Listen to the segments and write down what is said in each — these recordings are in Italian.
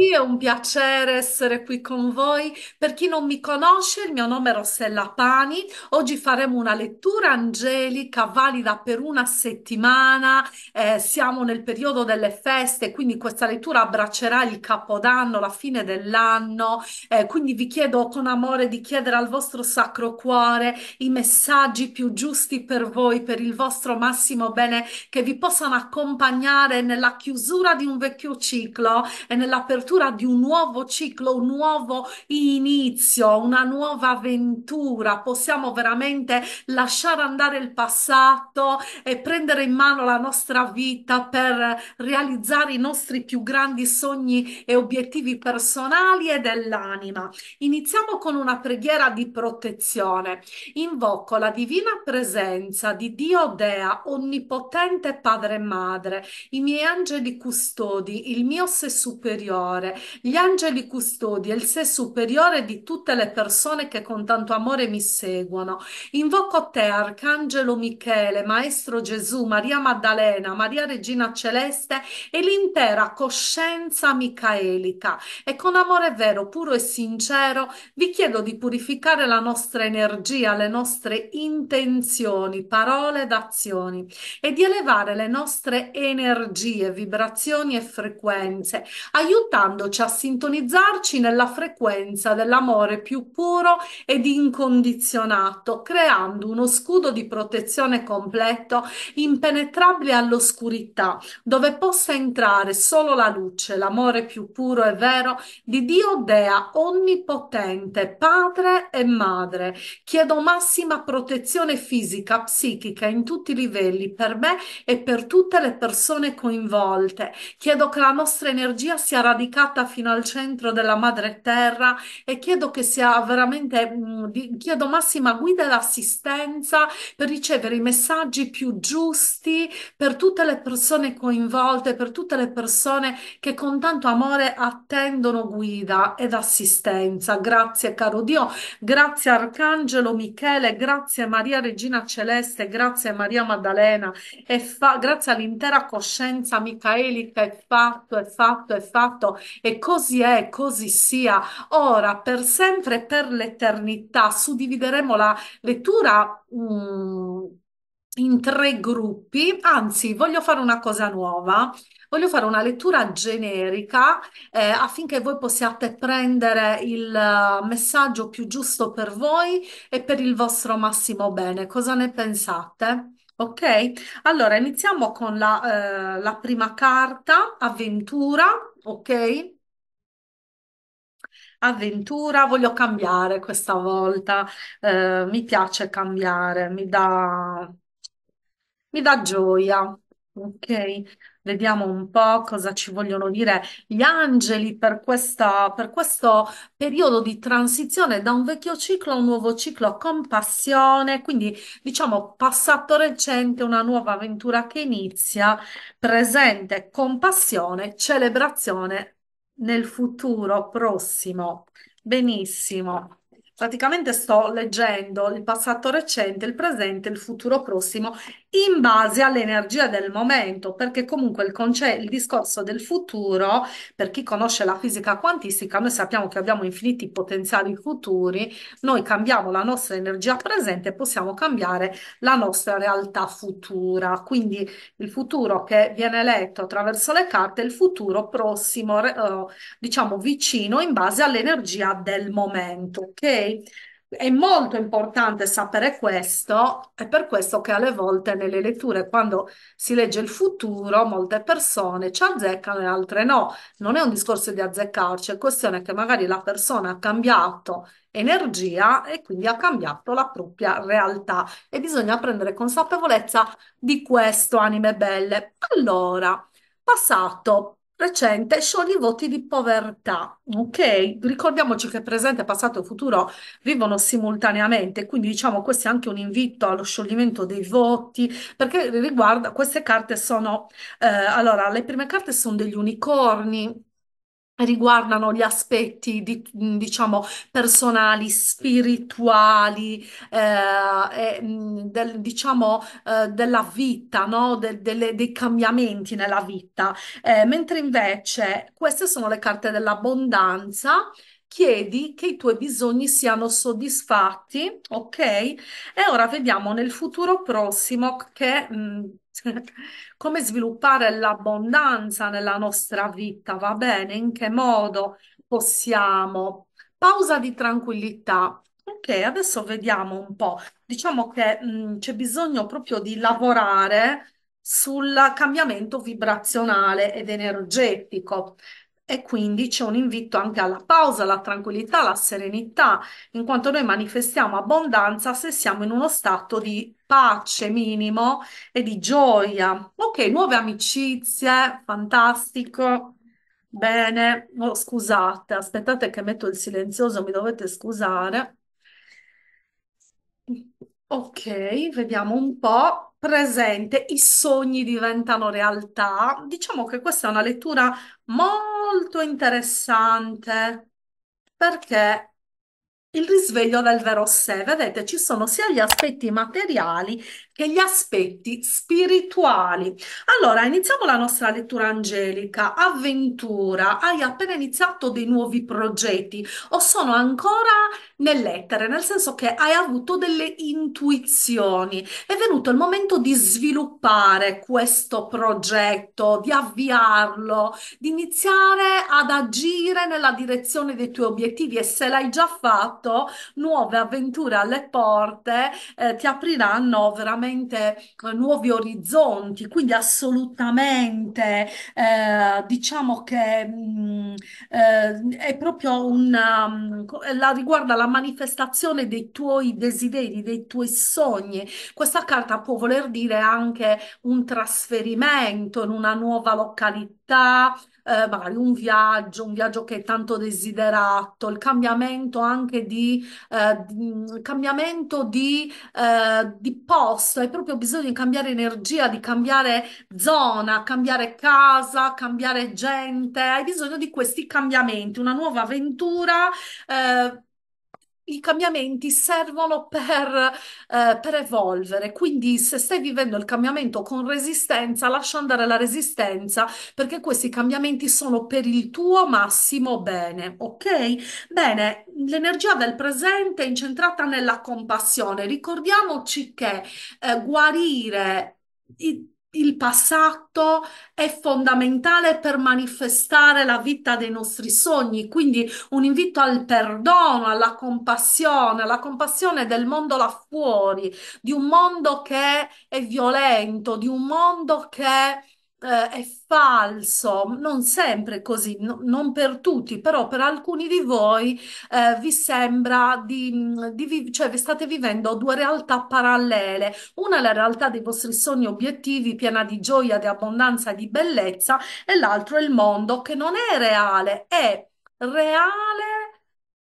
tutti, è un piacere essere qui con voi. Per chi non mi conosce, il mio nome è Rossella Pani. Oggi faremo una lettura angelica valida per una settimana. Eh, siamo nel periodo delle feste, quindi questa lettura abbraccerà il capodanno, la fine dell'anno. Eh, quindi vi chiedo con amore di chiedere al vostro sacro cuore i messaggi più giusti per voi, per il vostro massimo bene, che vi possano accompagnare nella chiusura di un vecchio ciclo e nell'apertura l'apertura di un nuovo ciclo, un nuovo inizio, una nuova avventura. Possiamo veramente lasciare andare il passato e prendere in mano la nostra vita per realizzare i nostri più grandi sogni e obiettivi personali e dell'anima. Iniziamo con una preghiera di protezione. Invoco la divina presenza di Dio Dea, onnipotente Padre e Madre, i miei angeli custodi, il mio sé superiore superiore. Gli angeli custodi, e il sé superiore di tutte le persone che con tanto amore mi seguono. Invoco te, Arcangelo Michele, Maestro Gesù, Maria Maddalena, Maria Regina Celeste e l'intera coscienza micaelica. E con amore vero, puro e sincero, vi chiedo di purificare la nostra energia, le nostre intenzioni, parole ed azioni e di elevare le nostre energie, vibrazioni e frequenze, aiutando aiutandoci cioè a sintonizzarci nella frequenza dell'amore più puro ed incondizionato, creando uno scudo di protezione completo impenetrabile all'oscurità, dove possa entrare solo la luce, l'amore più puro e vero di Dio Dea Onnipotente, Padre e Madre. Chiedo massima protezione fisica, psichica in tutti i livelli per me e per tutte le persone coinvolte. Chiedo che la nostra energia sia radicata attaccata fino al centro della madre terra e chiedo che sia veramente, mh, mm, di- chiedo massima guida ed assistenza per ricevere i messaggi più giusti per tutte le persone coinvolte, per tutte le persone che con tanto amore attendono guida ed assistenza. Grazie caro Dio, grazie Arcangelo Michele, grazie Maria Regina Celeste, grazie Maria Maddalena e fa- grazie all'intera coscienza micaelica è fatto, è fatto, è fatto e così è, così sia, ora, per sempre e per l'eternità. Suddivideremo la lettura. Mm, in tre gruppi, anzi, voglio fare una cosa nuova. Voglio fare una lettura generica eh, affinché voi possiate prendere il eh, messaggio più giusto per voi e per il vostro massimo bene. Cosa ne pensate? Ok? Allora, iniziamo con la, eh, la prima carta, avventura ok? Avventura, voglio cambiare questa volta, eh, mi piace cambiare, mi dà, mi dà gioia, ok? Vediamo un po' cosa ci vogliono dire gli angeli per questa, per questo periodo di transizione da un vecchio ciclo a un nuovo ciclo con passione, quindi diciamo passato recente, una nuova avventura che inizia, presente con passione, celebrazione nel futuro prossimo. Benissimo. Praticamente sto leggendo il passato recente, il presente, il futuro prossimo in base all'energia del momento, perché comunque il, conce- il discorso del futuro, per chi conosce la fisica quantistica, noi sappiamo che abbiamo infiniti potenziali futuri, noi cambiamo la nostra energia presente e possiamo cambiare la nostra realtà futura. Quindi il futuro che viene letto attraverso le carte è il futuro prossimo, eh, diciamo vicino in base all'energia del momento, ok? È molto importante sapere questo, è per questo che alle volte nelle letture, quando si legge il futuro, molte persone ci azzeccano e altre no. Non è un discorso di azzeccarci, è questione che magari la persona ha cambiato energia e quindi ha cambiato la propria realtà e bisogna prendere consapevolezza di questo, anime belle. Allora, passato recente scioglie i voti di povertà. Ok? Ricordiamoci che presente, passato e futuro vivono simultaneamente, quindi diciamo questo è anche un invito allo scioglimento dei voti, perché riguarda queste carte sono, eh, allora, le prime carte sono degli unicorni riguardano gli aspetti, di- mhmm, diciamo, personali, spirituali, eh, e, mhmm, del- diciamo, eh, della vita, no? De- delle- dei cambiamenti nella vita. Eh, mentre invece queste sono le carte dell'abbondanza. Chiedi che i tuoi bisogni siano soddisfatti, ok? E ora vediamo nel futuro prossimo che, mh, mhmm, come sviluppare l'abbondanza nella nostra vita, va bene? In che modo possiamo? Pausa di tranquillità. Ok, adesso vediamo un po'. Diciamo che mm, c'è bisogno proprio di lavorare sul cambiamento vibrazionale ed energetico. E quindi c'è un invito anche alla pausa, alla tranquillità, alla serenità, in quanto noi manifestiamo abbondanza se siamo in uno stato di pace minimo e di gioia. Ok, nuove amicizie, fantastico. Bene, oh, scusate, aspettate che metto il silenzioso, mi dovete scusare. Ok, vediamo un po' presente, i sogni diventano realtà. Diciamo che questa è una lettura molto molto interessante perché il risveglio del vero sé, vedete, ci sono sia gli aspetti materiali gli aspetti spirituali. Allora, iniziamo la nostra lettura angelica. Avventura, hai appena iniziato dei nuovi progetti o sono ancora nell'etere, nel senso che hai avuto delle intuizioni. È venuto il momento di sviluppare questo progetto, di avviarlo, di iniziare ad agire nella direzione dei tuoi obiettivi e se l'hai già fatto, nuove avventure alle porte eh, ti apriranno veramente veramente eh, nuovi orizzonti, quindi assolutamente eh, diciamo che mh, mm, eh, è proprio una, mm, la riguarda la manifestazione dei tuoi desideri, dei tuoi sogni. Questa carta può voler dire anche un trasferimento in una nuova località, eh, magari un viaggio, un viaggio che è tanto desiderato, il cambiamento anche di, eh, di mm, cambiamento di, eh, di posto, hai proprio bisogno di cambiare energia, di cambiare zona, cambiare casa, cambiare gente, hai bisogno di questi cambiamenti, una nuova avventura. Eh, i cambiamenti servono per, eh, per, evolvere, quindi se stai vivendo il cambiamento con resistenza, lascia andare la resistenza perché questi cambiamenti sono per il tuo massimo bene, ok? Bene, l'energia del presente è incentrata nella compassione, ricordiamoci che eh, guarire... I, il passato è fondamentale per manifestare la vita dei nostri sogni, quindi un invito al perdono, alla compassione, alla compassione del mondo là fuori, di un mondo che è violento, di un mondo che eh, è falso, non sempre così, no, non per tutti, però per alcuni di voi eh, vi sembra di, mm, di vi, cioè vi state vivendo due realtà parallele. Una è la realtà dei vostri sogni e obiettivi, piena di gioia, di abbondanza, di bellezza, e l'altro è il mondo che non è reale, è reale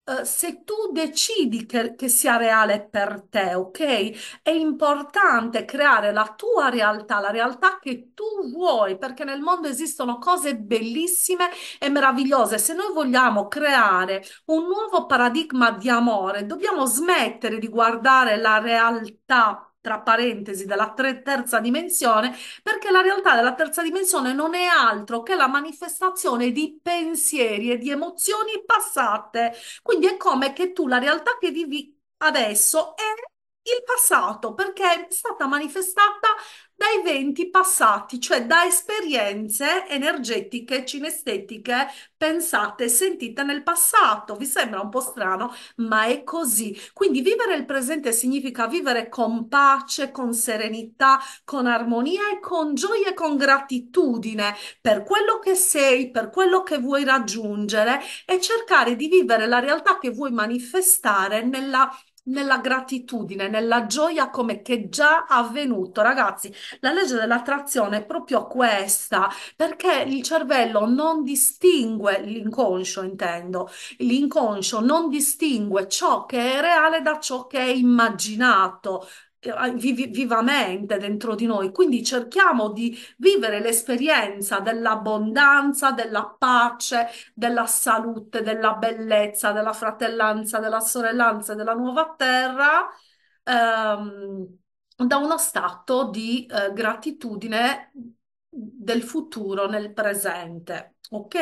eh, se tu decidi che, che sia reale per te, ok? È importante creare la tua realtà, la realtà che tu vuoi, perché nel mondo esistono cose bellissime e meravigliose. Se noi vogliamo creare un nuovo paradigma di amore, dobbiamo smettere di guardare la realtà tra parentesi, della terza dimensione, perché la realtà della terza dimensione non è altro che la manifestazione di pensieri e di emozioni passate. Quindi è come che tu la realtà che vivi adesso è il passato, perché è stata manifestata da eventi passati, cioè da esperienze energetiche, cinestetiche pensate sentite nel passato. Vi sembra un po' strano, ma è così. Quindi vivere il presente significa vivere con pace, con serenità, con armonia e con gioia e con gratitudine per quello che sei, per quello che vuoi raggiungere e cercare di vivere la realtà che vuoi manifestare nella nella gratitudine, nella gioia come che già avvenuto. Ragazzi, la legge dell'attrazione è proprio questa, perché il cervello non distingue l'inconscio, intendo, l'inconscio non distingue ciò che è reale da ciò che è immaginato. Eh, vivamente dentro di noi. Quindi cerchiamo di vivere l'esperienza dell'abbondanza, della pace, della salute, della bellezza, della fratellanza, della sorellanza, della nuova terra. Ehm, da uno stato di eh, gratitudine del futuro nel presente. Ok,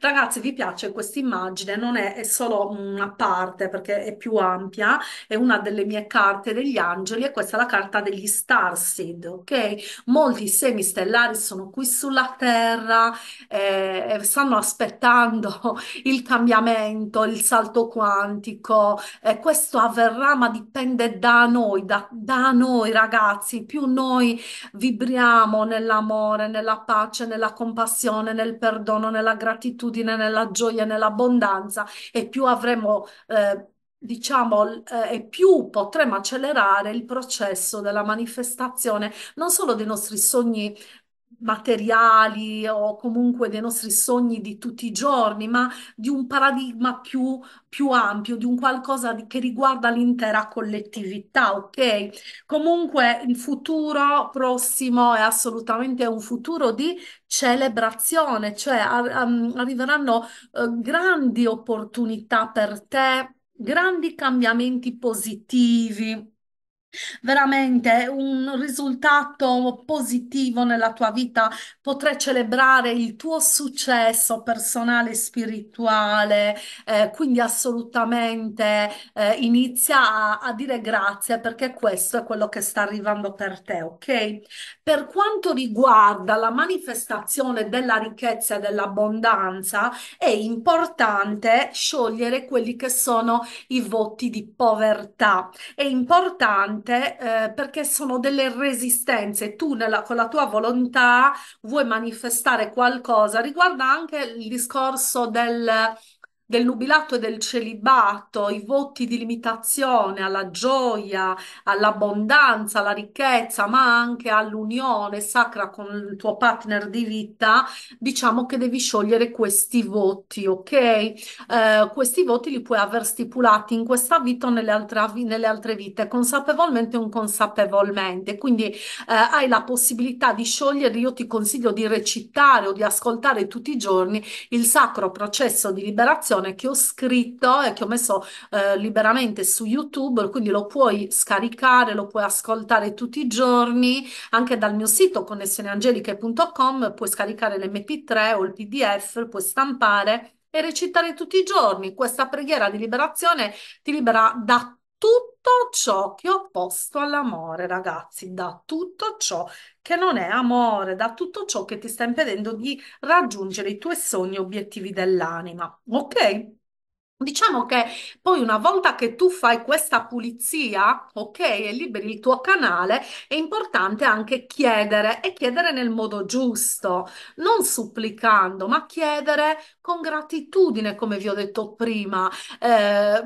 ragazzi, vi piace questa immagine? Non è, è solo una parte perché è più ampia, è una delle mie carte degli angeli e questa è la carta degli starseed, ok? Molti semi stellari sono qui sulla Terra eh, e stanno aspettando il cambiamento, il salto quantico. e questo avverrà, ma dipende da noi, da, da noi ragazzi. Più noi vibriamo nell'amore, nella pace, nella compassione, nel perdono perdono, nella gratitudine, nella gioia, nell'abbondanza e più avremo, eh, diciamo, eh, e più potremo accelerare il processo della manifestazione non solo dei nostri sogni materiali o comunque dei nostri sogni di tutti i giorni, ma di un paradigma più, più ampio, di un qualcosa di- che riguarda l'intera collettività, ok? Comunque il futuro prossimo è assolutamente un futuro di celebrazione, cioè ar- arriveranno eh, grandi opportunità per te, grandi cambiamenti positivi veramente un risultato positivo nella tua vita, potrai celebrare il tuo successo personale e spirituale, eh, quindi assolutamente eh, inizia a, a dire grazie perché questo è quello che sta arrivando per te, ok? Per quanto riguarda la manifestazione della ricchezza e dell'abbondanza, è importante sciogliere quelli che sono i voti di povertà. È importante importante eh, perché sono delle resistenze. Tu nella, con la tua volontà vuoi manifestare qualcosa. Riguarda anche il discorso del del nubilato e del celibato, i voti di limitazione alla gioia, all'abbondanza, alla ricchezza, ma anche all'unione sacra con il tuo partner di vita, diciamo che devi sciogliere questi voti, ok? Eh, questi voti li puoi aver stipulati in questa vita o nelle altre, nelle altre vite, consapevolmente o inconsapevolmente. Quindi eh, hai la possibilità di sciogliere, io ti consiglio di recitare o di ascoltare tutti i giorni il sacro processo di liberazione lezione che ho scritto e che ho messo eh, liberamente su YouTube, quindi lo puoi scaricare, lo puoi ascoltare tutti i giorni, anche dal mio sito connessioneangeliche.com puoi scaricare l'MP3 o il PDF, puoi stampare e recitare tutti i giorni. Questa preghiera di liberazione ti libera da tutto ciò che ho posto all'amore, ragazzi, da tutto ciò che non è amore, da tutto ciò che ti sta impedendo di raggiungere i tuoi sogni e obiettivi dell'anima. Ok? Diciamo che poi una volta che tu fai questa pulizia, ok, e liberi il tuo canale, è importante anche chiedere e chiedere nel modo giusto, non supplicando, ma chiedere con gratitudine, come vi ho detto prima. Eh,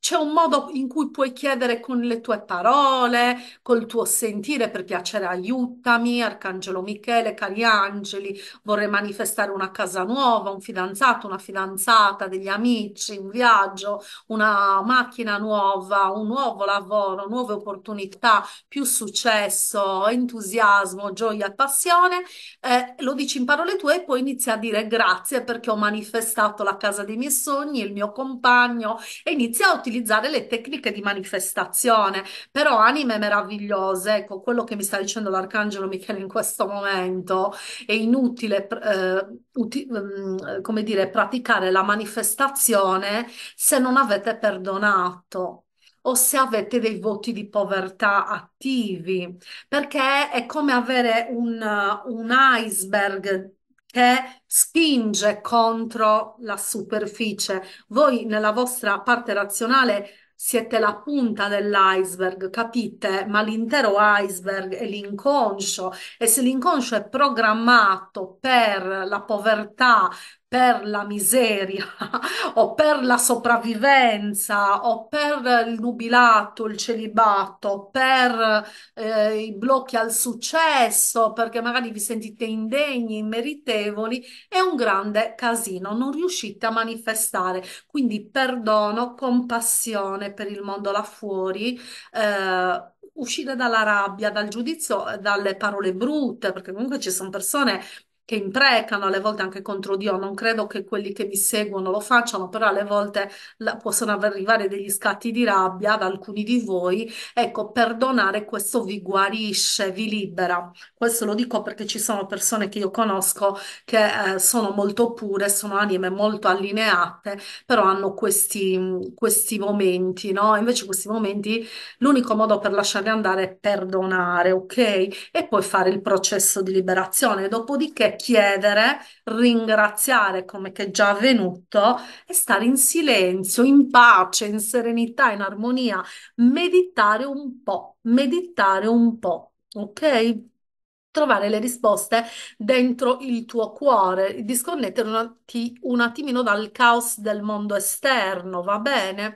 c'è un modo in cui puoi chiedere con le tue parole, col tuo sentire, per piacere aiutami, Arcangelo Michele, cari angeli, vorrei manifestare una casa nuova, un fidanzato, una fidanzata, degli amici, un viaggio, una macchina nuova, un nuovo lavoro, nuove opportunità, più successo, entusiasmo, gioia e passione. Eh, lo dici in parole tue e poi inizi a dire grazie perché ho manifestato la casa dei miei sogni, il mio compagno e inizia a utilizzare utilizzare le tecniche di manifestazione, però anime meravigliose, ecco quello che mi sta dicendo l'Arcangelo Michele in questo momento, è inutile, eh, uti- mm, come dire, praticare la manifestazione se non avete perdonato o se avete dei voti di povertà attivi, perché è come avere un, un iceberg che spinge contro la superficie. Voi nella vostra parte razionale siete la punta dell'iceberg, capite? Ma l'intero iceberg è l'inconscio e se l'inconscio è programmato per la povertà, per la miseria o per la sopravvivenza o per il nubilato, il celibato, per eh, i blocchi al successo, perché magari vi sentite indegni, immeritevoli, è un grande casino, non riuscite a manifestare. Quindi perdono, compassione per il mondo là fuori. Eh, uscire dalla rabbia, dal giudizio, eh, dalle parole brutte, perché comunque ci sono persone che imprecano, alle volte anche contro Dio. Non credo che quelli che mi seguono lo facciano, però alle volte possono arrivare degli scatti di rabbia da alcuni di voi. Ecco, perdonare questo vi guarisce, vi libera. Questo lo dico perché ci sono persone che io conosco che eh, sono molto pure, sono anime molto allineate, però hanno questi, mm, questi momenti, no? Invece questi momenti l'unico modo per lasciarli andare è perdonare, ok? E poi fare il processo di liberazione. Dopodiché chiedere, ringraziare come che è già avvenuto e stare in silenzio, in pace, in serenità, in armonia, meditare un po', meditare un po', ok? trovare le risposte dentro il tuo cuore, disconnetterti un attimino dal caos del mondo esterno, va bene?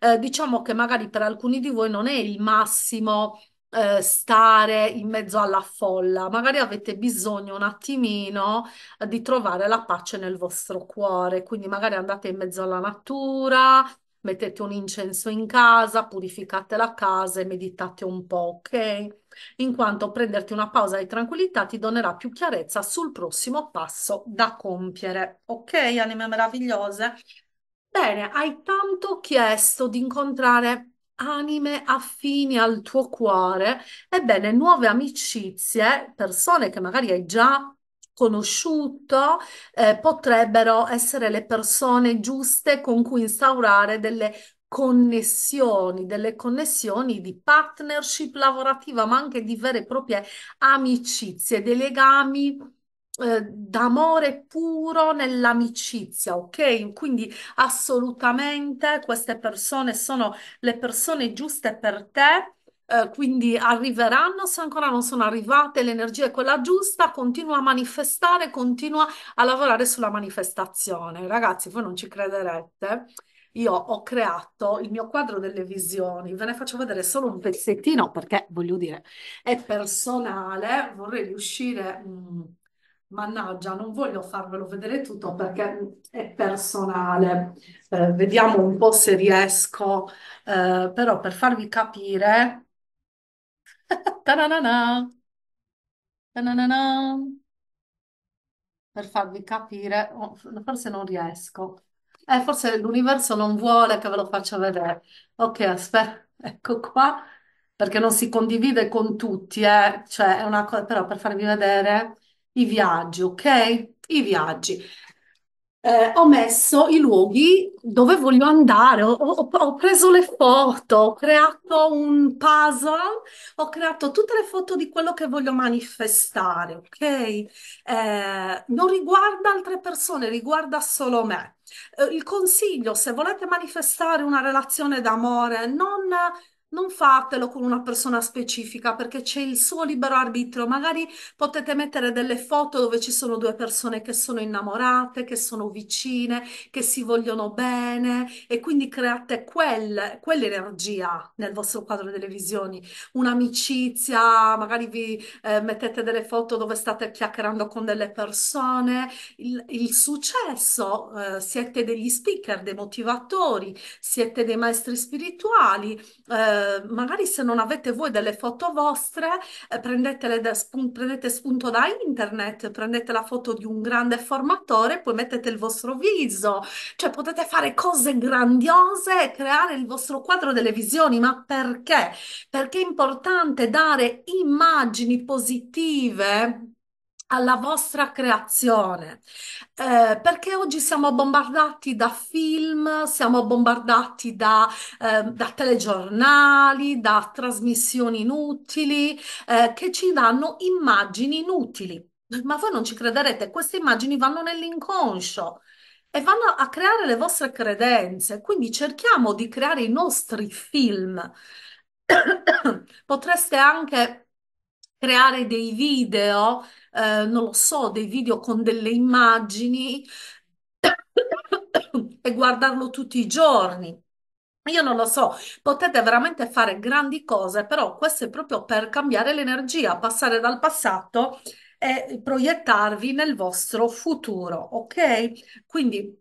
Eh, diciamo che magari per alcuni di voi non è il massimo eh, stare in mezzo alla folla, magari avete bisogno un attimino eh, di trovare la pace nel vostro cuore, quindi magari andate in mezzo alla natura, mettete un incenso in casa, purificate la casa e meditate un po', ok? In quanto prenderti una pausa di tranquillità ti donerà più chiarezza sul prossimo passo da compiere, ok? Anime meravigliose. Bene, hai tanto chiesto di incontrare anime affini al tuo cuore, ebbene, nuove amicizie, persone che magari hai già conosciuto, eh, potrebbero essere le persone giuste con cui instaurare delle connessioni, delle connessioni di partnership lavorativa, ma anche di vere e proprie amicizie, dei legami eh, d'amore puro nell'amicizia, ok? Quindi assolutamente queste persone sono le persone giuste per te. eh, Quindi arriveranno, se ancora non sono arrivate, l'energia è quella giusta, continua a manifestare, continua a lavorare sulla manifestazione. Ragazzi, voi non ci crederete. Io ho creato il mio quadro delle visioni, ve ne faccio vedere solo un pezzettino perché voglio dire, è personale, vorrei riuscire, mh, mm, mannaggia, non voglio farvelo vedere tutto perché è personale, eh, vediamo un po' se riesco, eh, però per farvi capire... Ta-na-na-na! Ta-na-na-na! Per farvi capire, oh, forse non riesco. Eh, forse l'universo non vuole che ve lo faccia vedere. Ok, aspetta, ecco qua, perché non si condivide con tutti, eh. Cioè, è una cosa, però per farvi vedere... I viaggi, ok? I viaggi. Eh, ho messo i luoghi dove voglio andare, ho, ho- ho preso le foto, ho creato un puzzle, ho creato tutte le foto di quello che voglio manifestare, ok? Eh, non riguarda altre persone, riguarda solo me. Eh, il consiglio, se volete manifestare una relazione d'amore, non non fatelo con una persona specifica perché c'è il suo libero arbitrio. Magari potete mettere delle foto dove ci sono due persone che sono innamorate, che sono vicine, che si vogliono bene e quindi create quel, quell'energia nel vostro quadro delle visioni. Un'amicizia, magari vi eh, mettete delle foto dove state chiacchierando con delle persone. Il, il successo, eh, siete degli speaker, dei motivatori, siete dei maestri spirituali. Eh, eh, magari se non avete voi delle foto vostre, eh, prendetele da spun- prendete spunto da internet, prendete la foto di un grande formatore, poi mettete il vostro viso, cioè potete fare cose grandiose e creare il vostro quadro delle visioni, ma perché? Perché è importante dare immagini positive alla vostra creazione, eh, perché oggi siamo bombardati da film, siamo bombardati da, eh, da telegiornali, da trasmissioni inutili, eh, che ci danno immagini inutili. Ma voi non ci crederete, queste immagini vanno nell'inconscio e vanno a creare le vostre credenze, quindi cerchiamo di creare i nostri film. Potreste anche creare dei video, eh, non lo so, dei video con delle immagini e guardarlo tutti i giorni. Io non lo so, potete veramente fare grandi cose, però questo è proprio per cambiare l'energia, passare dal passato e proiettarvi nel vostro futuro, ok? Quindi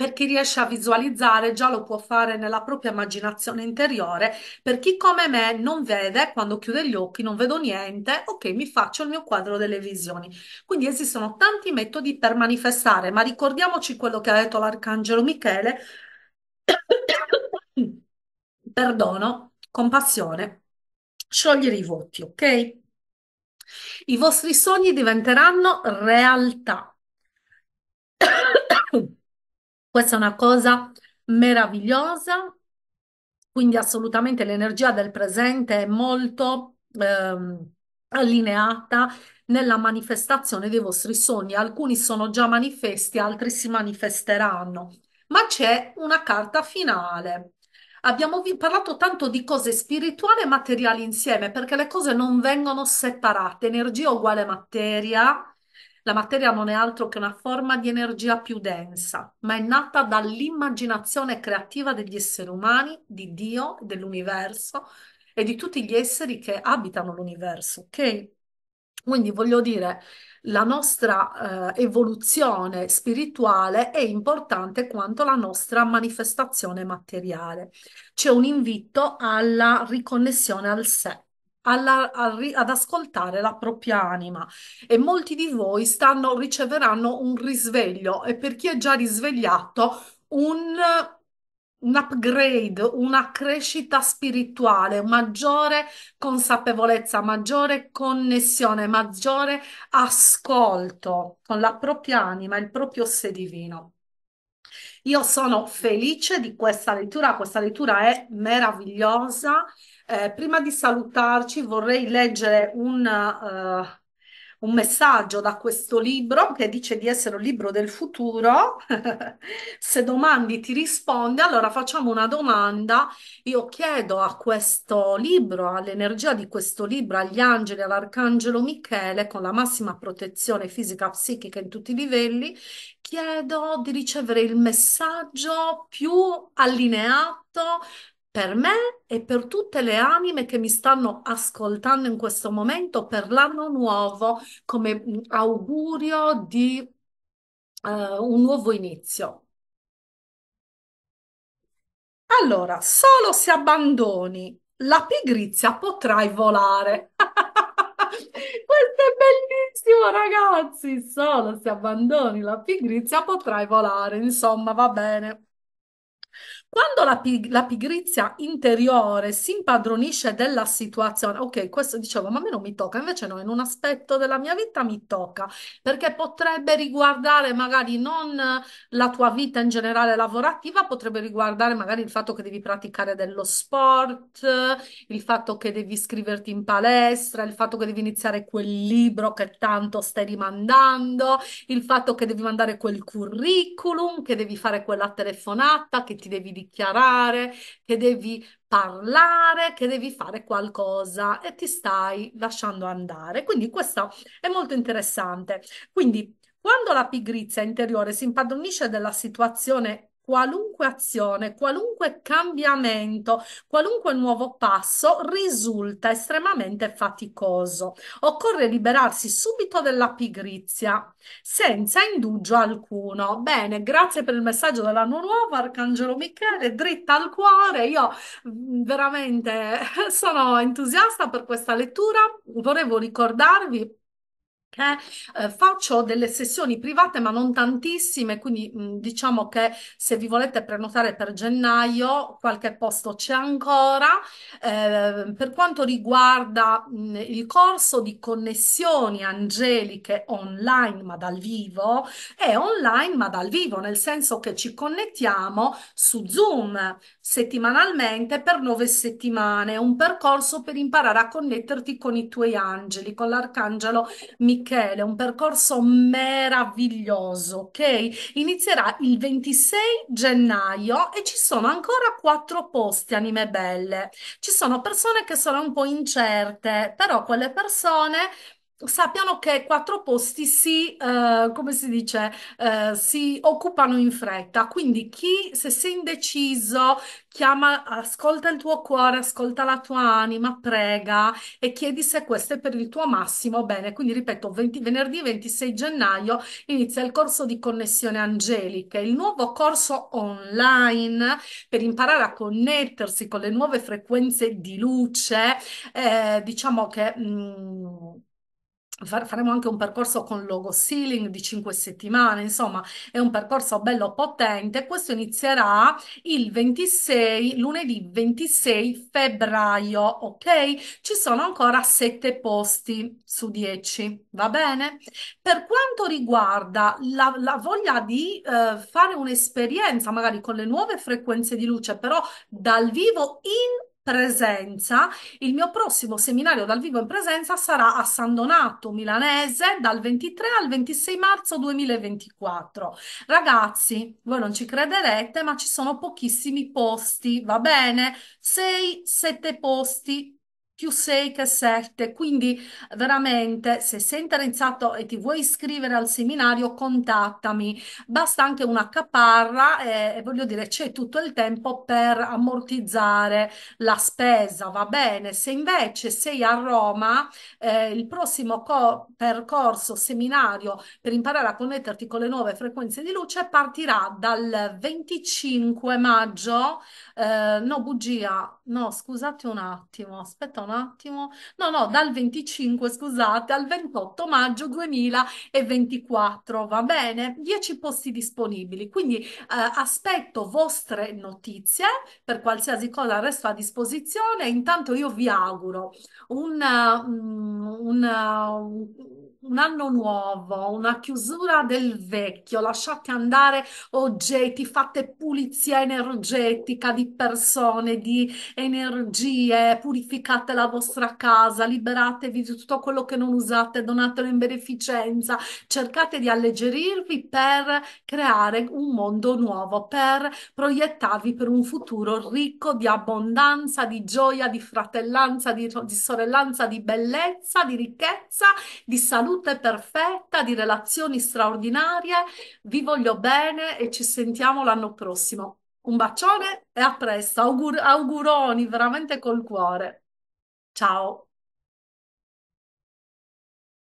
per chi riesce a visualizzare già lo può fare nella propria immaginazione interiore. Per chi come me non vede, quando chiude gli occhi non vedo niente, ok, mi faccio il mio quadro delle visioni. Quindi esistono tanti metodi per manifestare, ma ricordiamoci quello che ha detto l'Arcangelo Michele. Perdono, compassione, sciogliere i voti, ok? I vostri sogni diventeranno realtà. Questa è una cosa meravigliosa, quindi assolutamente l'energia del presente è molto ehm, allineata nella manifestazione dei vostri sogni. Alcuni sono già manifesti, altri si manifesteranno, ma c'è una carta finale. Abbiamo parlato tanto di cose spirituali e materiali insieme perché le cose non vengono separate, energia uguale materia la materia non è altro che una forma di energia più densa, ma è nata dall'immaginazione creativa degli esseri umani, di Dio, dell'universo e di tutti gli esseri che abitano l'universo, ok? Quindi voglio dire, la nostra eh, evoluzione spirituale è importante quanto la nostra manifestazione materiale. C'è un invito alla riconnessione al sé alla, al, ad ascoltare la propria anima e molti di voi stanno, riceveranno un risveglio e per chi è già risvegliato un, un upgrade, una crescita spirituale, maggiore consapevolezza, maggiore connessione, maggiore ascolto con la propria anima, il proprio sé divino. Io sono felice di questa lettura, questa lettura è meravigliosa eh, prima di salutarci vorrei leggere un, uh, un, messaggio da questo libro che dice di essere un libro del futuro. Se domandi ti risponde, allora facciamo una domanda. Io chiedo a questo libro, all'energia di questo libro, agli angeli, all'arcangelo Michele, con la massima protezione fisica, psichica in tutti i livelli, chiedo di ricevere il messaggio più allineato per me e per tutte le anime che mi stanno ascoltando in questo momento per l'anno nuovo come mm, augurio di uh, un nuovo inizio. Allora, solo se abbandoni la pigrizia potrai volare. Questo è bellissimo, ragazzi. Solo se abbandoni la pigrizia potrai volare. Insomma, va bene. Quando la, pig- la pigrizia interiore si impadronisce della situazione, ok, questo dicevo, ma a me non mi tocca, invece no, in un aspetto della mia vita mi tocca, perché potrebbe riguardare magari non la tua vita in generale lavorativa, potrebbe riguardare magari il fatto che devi praticare dello sport, il fatto che devi iscriverti in palestra, il fatto che devi iniziare quel libro che tanto stai rimandando, il fatto che devi mandare quel curriculum, che devi fare quella telefonata, che ti devi dire dichiarare, che devi parlare, che devi fare qualcosa e ti stai lasciando andare. Quindi questo è molto interessante. Quindi quando la pigrizia interiore si impadronisce della situazione qualunque azione, qualunque cambiamento, qualunque nuovo passo risulta estremamente faticoso. Occorre liberarsi subito della pigrizia, senza indugio alcuno. Bene, grazie per il messaggio dell'anno nuovo, Arcangelo Michele, dritta al cuore. Io mm, veramente sono entusiasta per questa lettura. Volevo ricordarvi eh, faccio delle sessioni private, ma non tantissime, quindi mh, diciamo che se vi volete prenotare per gennaio, qualche posto c'è ancora. Eh, per quanto riguarda mh, il corso di connessioni angeliche online, ma dal vivo, è online, ma dal vivo, nel senso che ci connettiamo su Zoom, settimanalmente per nove settimane, un percorso per imparare a connetterti con i tuoi angeli, con l'arcangelo Michele, un percorso meraviglioso, ok? Inizierà il 26 gennaio e ci sono ancora quattro posti anime belle. Ci sono persone che sono un po' incerte, però quelle persone sappiano che quattro posti si, eh, come si dice, eh, si occupano in fretta. Quindi chi, se sei indeciso, chiama, ascolta il tuo cuore, ascolta la tua anima, prega e chiedi se questo è per il tuo massimo bene. Quindi ripeto, 20, venerdì 26 gennaio inizia il corso di connessione angelica, il nuovo corso online per imparare a connettersi con le nuove frequenze di luce. Eh, diciamo che... Mh, mm, faremo anche un percorso con logo ceiling di 5 settimane, insomma è un percorso bello potente. Questo inizierà il 26, lunedì 26 febbraio, ok? Ci sono ancora 7 posti su 10, va bene? Per quanto riguarda la, la voglia di eh, fare un'esperienza, magari con le nuove frequenze di luce, però dal vivo in presenza. Il mio prossimo seminario dal vivo in presenza sarà a San Donato Milanese dal 23 al 26 marzo 2024. Ragazzi, voi non ci crederete, ma ci sono pochissimi posti, va bene? 6-7 posti più sei che sette. Quindi veramente se sei interessato e ti vuoi iscrivere al seminario, contattami. Basta anche una caparra e, eh, e voglio dire c'è tutto il tempo per ammortizzare la spesa, va bene. Se invece sei a Roma, eh, il prossimo co- percorso seminario per imparare a connetterti con le nuove frequenze di luce partirà dal 25 maggio, eh, no bugia, No, scusate un attimo, aspetta un attimo. No, no, dal 25, scusate, al 28 maggio 2024, va bene? 10 posti disponibili, quindi eh, aspetto vostre notizie per qualsiasi cosa resto a disposizione. Intanto io vi auguro un, uh, un, uh, un un anno nuovo, una chiusura del vecchio, lasciate andare oggetti, fate pulizia energetica di persone, di energie, purificate la vostra casa, liberatevi di tutto quello che non usate, donatelo in beneficenza, cercate di alleggerirvi per creare un mondo nuovo, per proiettarvi per un futuro ricco di abbondanza, di gioia, di fratellanza, di, di sorellanza, di bellezza, di ricchezza, di salute salute perfetta, di relazioni straordinarie. Vi voglio bene e ci sentiamo l'anno prossimo. Un bacione e a presto. Augur- auguroni veramente col cuore. Ciao.